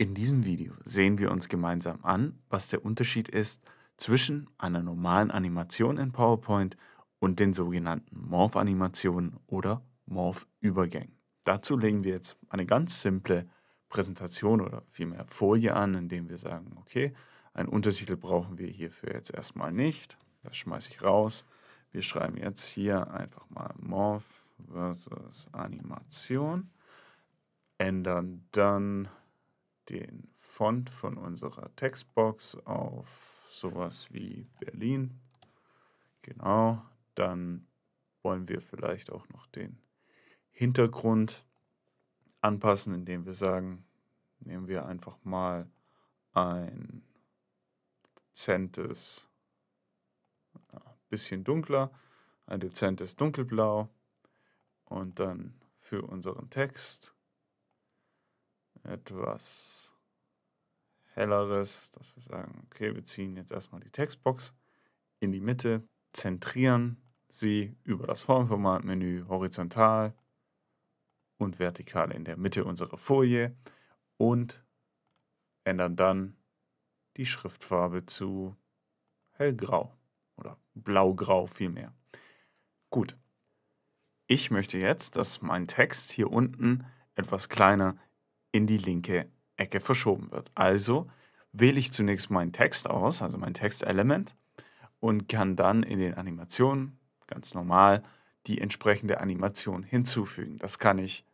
In diesem Video sehen wir uns gemeinsam an, was der Unterschied ist zwischen einer normalen Animation in PowerPoint und den sogenannten Morph-Animationen oder Morph-Übergängen. Dazu legen wir jetzt eine ganz simple Präsentation oder vielmehr Folie an, indem wir sagen, okay, einen Untertitel brauchen wir hierfür jetzt erstmal nicht. Das schmeiße ich raus. Wir schreiben jetzt hier einfach mal Morph versus Animation, ändern dann den Font von unserer Textbox auf sowas wie Berlin. Genau, dann wollen wir vielleicht auch noch den Hintergrund anpassen, indem wir sagen, nehmen wir einfach mal ein dezentes, ein äh, bisschen dunkler, ein dezentes dunkelblau und dann für unseren Text etwas helleres, dass wir sagen, okay, wir ziehen jetzt erstmal die Textbox in die Mitte, zentrieren sie über das Formformatmenü horizontal und vertikal in der Mitte unserer Folie und ändern dann die Schriftfarbe zu hellgrau oder blaugrau vielmehr. Gut. Ich möchte jetzt, dass mein Text hier unten etwas kleiner in die linke Ecke verschoben wird. Also wähle ich zunächst meinen Text aus, also mein Textelement, und kann dann in den Animationen ganz normal die entsprechende Animation hinzufügen. Das kann ich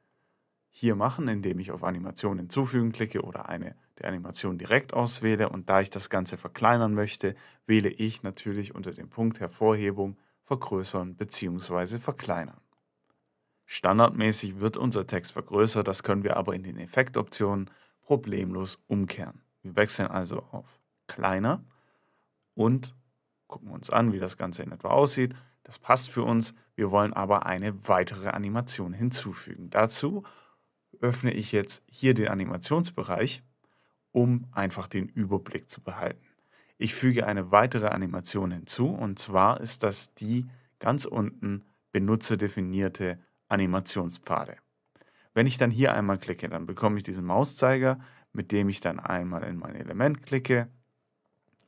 hier machen, indem ich auf Animation hinzufügen klicke oder eine der Animationen direkt auswähle. Und da ich das Ganze verkleinern möchte, wähle ich natürlich unter dem Punkt Hervorhebung vergrößern bzw. verkleinern. Standardmäßig wird unser Text vergrößert, das können wir aber in den Effektoptionen problemlos umkehren. Wir wechseln also auf kleiner und gucken uns an, wie das Ganze in etwa aussieht. Das passt für uns. Wir wollen aber eine weitere Animation hinzufügen. Dazu öffne ich jetzt hier den Animationsbereich, um einfach den Überblick zu behalten. Ich füge eine weitere Animation hinzu und zwar ist das die ganz unten benutzerdefinierte Animationspfade. Wenn ich dann hier einmal klicke, dann bekomme ich diesen Mauszeiger, mit dem ich dann einmal in mein Element klicke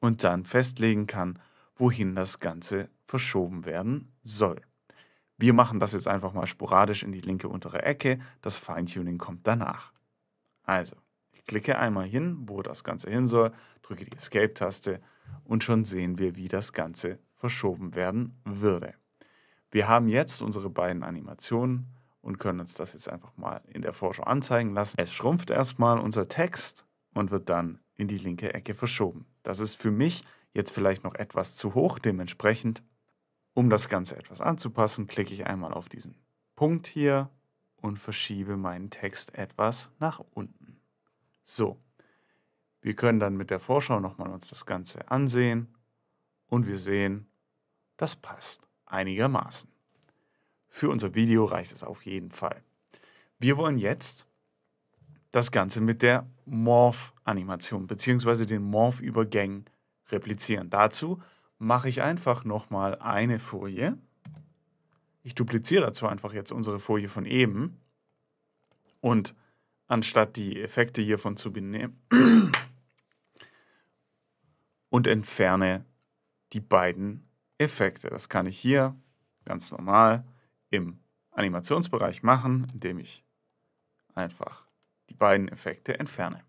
und dann festlegen kann, wohin das Ganze verschoben werden soll. Wir machen das jetzt einfach mal sporadisch in die linke untere Ecke, das Feintuning kommt danach. Also, ich klicke einmal hin, wo das Ganze hin soll, drücke die Escape-Taste und schon sehen wir, wie das Ganze verschoben werden würde. Wir haben jetzt unsere beiden Animationen und können uns das jetzt einfach mal in der Vorschau anzeigen lassen. Es schrumpft erstmal unser Text und wird dann in die linke Ecke verschoben. Das ist für mich jetzt vielleicht noch etwas zu hoch, dementsprechend, um das Ganze etwas anzupassen, klicke ich einmal auf diesen Punkt hier und verschiebe meinen Text etwas nach unten. So, wir können dann mit der Vorschau nochmal uns das Ganze ansehen und wir sehen, das passt einigermaßen. Für unser Video reicht es auf jeden Fall. Wir wollen jetzt das Ganze mit der Morph-Animation bzw. den Morph-Übergängen replizieren. Dazu mache ich einfach nochmal eine Folie. Ich dupliziere dazu einfach jetzt unsere Folie von eben. Und anstatt die Effekte hiervon zu benehmen und entferne die beiden Effekte. Das kann ich hier ganz normal im Animationsbereich machen, indem ich einfach die beiden Effekte entferne.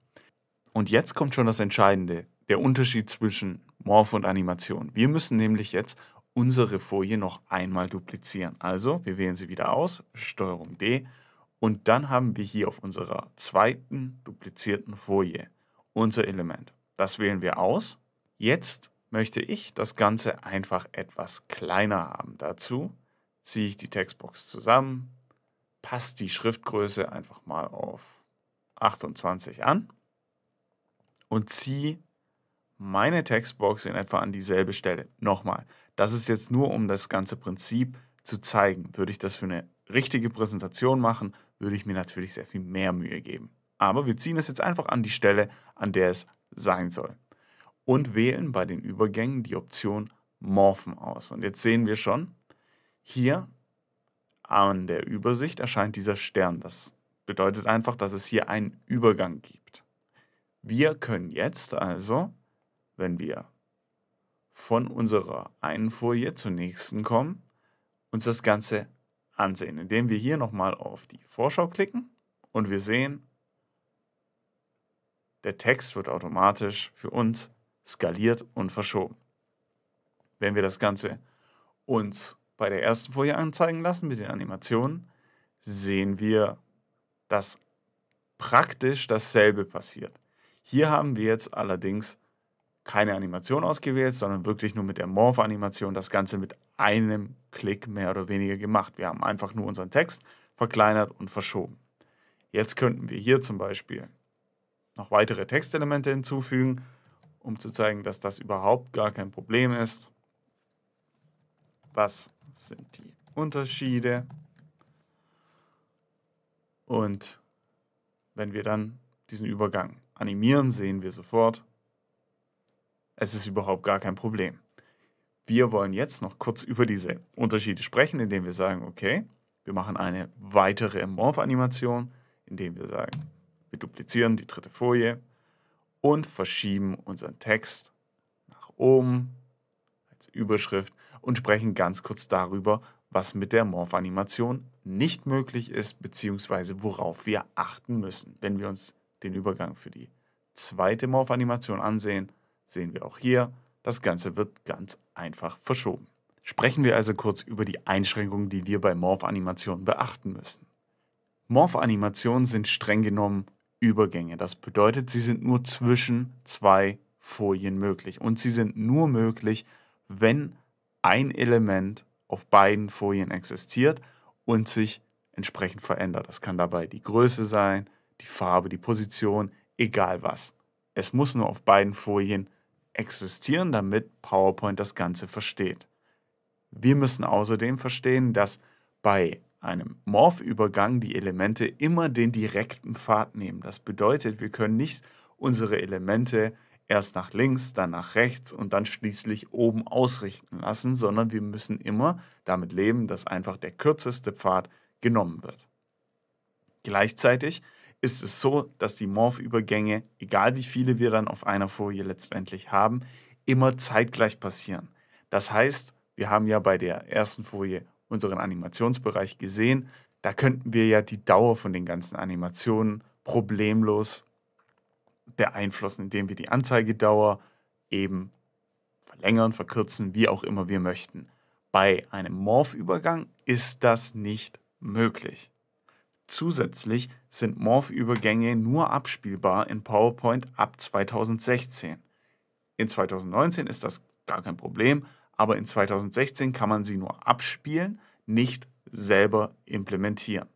Und jetzt kommt schon das Entscheidende, der Unterschied zwischen Morph und Animation. Wir müssen nämlich jetzt unsere Folie noch einmal duplizieren. Also wir wählen sie wieder aus, STRG D und dann haben wir hier auf unserer zweiten duplizierten Folie unser Element. Das wählen wir aus. Jetzt möchte ich das Ganze einfach etwas kleiner haben. Dazu ziehe ich die Textbox zusammen, passe die Schriftgröße einfach mal auf 28 an und ziehe meine Textbox in etwa an dieselbe Stelle. Nochmal, das ist jetzt nur, um das ganze Prinzip zu zeigen. Würde ich das für eine richtige Präsentation machen, würde ich mir natürlich sehr viel mehr Mühe geben. Aber wir ziehen es jetzt einfach an die Stelle, an der es sein soll und wählen bei den Übergängen die Option Morphen aus. Und jetzt sehen wir schon, hier an der Übersicht erscheint dieser Stern. Das bedeutet einfach, dass es hier einen Übergang gibt. Wir können jetzt also, wenn wir von unserer einen Folie zur nächsten kommen, uns das Ganze ansehen, indem wir hier nochmal auf die Vorschau klicken und wir sehen, der Text wird automatisch für uns skaliert und verschoben. Wenn wir das Ganze uns bei der ersten Folie anzeigen lassen mit den Animationen, sehen wir, dass praktisch dasselbe passiert. Hier haben wir jetzt allerdings keine Animation ausgewählt, sondern wirklich nur mit der Morph-Animation das Ganze mit einem Klick mehr oder weniger gemacht. Wir haben einfach nur unseren Text verkleinert und verschoben. Jetzt könnten wir hier zum Beispiel noch weitere Textelemente hinzufügen, um zu zeigen, dass das überhaupt gar kein Problem ist. Das sind die Unterschiede. Und wenn wir dann diesen Übergang animieren, sehen wir sofort, es ist überhaupt gar kein Problem. Wir wollen jetzt noch kurz über diese Unterschiede sprechen, indem wir sagen, okay, wir machen eine weitere Morph-Animation, indem wir sagen, wir duplizieren die dritte Folie, und verschieben unseren Text nach oben als Überschrift und sprechen ganz kurz darüber, was mit der Morph-Animation nicht möglich ist, beziehungsweise worauf wir achten müssen. Wenn wir uns den Übergang für die zweite Morph-Animation ansehen, sehen wir auch hier, das Ganze wird ganz einfach verschoben. Sprechen wir also kurz über die Einschränkungen, die wir bei Morph-Animationen beachten müssen. Morph-Animationen sind streng genommen Übergänge. Das bedeutet, sie sind nur zwischen zwei Folien möglich. Und sie sind nur möglich, wenn ein Element auf beiden Folien existiert und sich entsprechend verändert. Das kann dabei die Größe sein, die Farbe, die Position, egal was. Es muss nur auf beiden Folien existieren, damit PowerPoint das Ganze versteht. Wir müssen außerdem verstehen, dass bei einem Morph-Übergang die Elemente immer den direkten Pfad nehmen. Das bedeutet, wir können nicht unsere Elemente erst nach links, dann nach rechts und dann schließlich oben ausrichten lassen, sondern wir müssen immer damit leben, dass einfach der kürzeste Pfad genommen wird. Gleichzeitig ist es so, dass die Morph-Übergänge, egal wie viele wir dann auf einer Folie letztendlich haben, immer zeitgleich passieren. Das heißt, wir haben ja bei der ersten Folie unseren Animationsbereich gesehen. Da könnten wir ja die Dauer von den ganzen Animationen problemlos beeinflussen, indem wir die Anzeigedauer eben verlängern, verkürzen, wie auch immer wir möchten. Bei einem Morph-Übergang ist das nicht möglich. Zusätzlich sind Morph-Übergänge nur abspielbar in PowerPoint ab 2016. In 2019 ist das gar kein Problem, aber in 2016 kann man sie nur abspielen, nicht selber implementieren.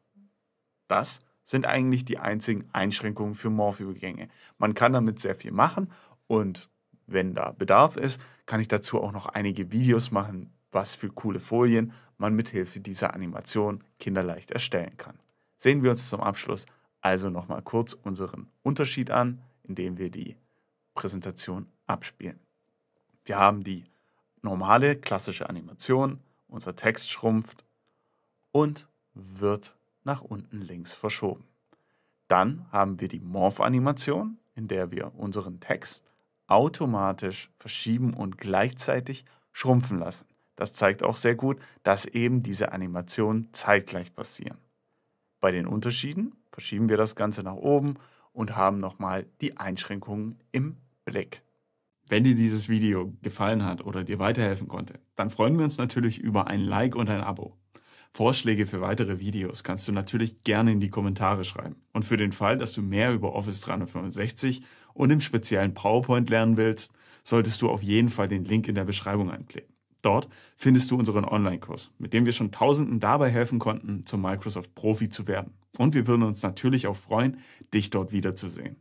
Das sind eigentlich die einzigen Einschränkungen für Morph-Übergänge. Man kann damit sehr viel machen und wenn da Bedarf ist, kann ich dazu auch noch einige Videos machen, was für coole Folien man mithilfe dieser Animation kinderleicht erstellen kann. Sehen wir uns zum Abschluss also nochmal kurz unseren Unterschied an, indem wir die Präsentation abspielen. Wir haben die normale klassische Animation, unser Text schrumpft und wird nach unten links verschoben. Dann haben wir die Morph-Animation, in der wir unseren Text automatisch verschieben und gleichzeitig schrumpfen lassen. Das zeigt auch sehr gut, dass eben diese Animationen zeitgleich passieren. Bei den Unterschieden verschieben wir das Ganze nach oben und haben nochmal die Einschränkungen im Blick. Wenn dir dieses Video gefallen hat oder dir weiterhelfen konnte, dann freuen wir uns natürlich über ein Like und ein Abo. Vorschläge für weitere Videos kannst du natürlich gerne in die Kommentare schreiben. Und für den Fall, dass du mehr über Office 365 und im speziellen PowerPoint lernen willst, solltest du auf jeden Fall den Link in der Beschreibung anklicken. Dort findest du unseren Online-Kurs, mit dem wir schon Tausenden dabei helfen konnten, zum Microsoft Profi zu werden. Und wir würden uns natürlich auch freuen, dich dort wiederzusehen.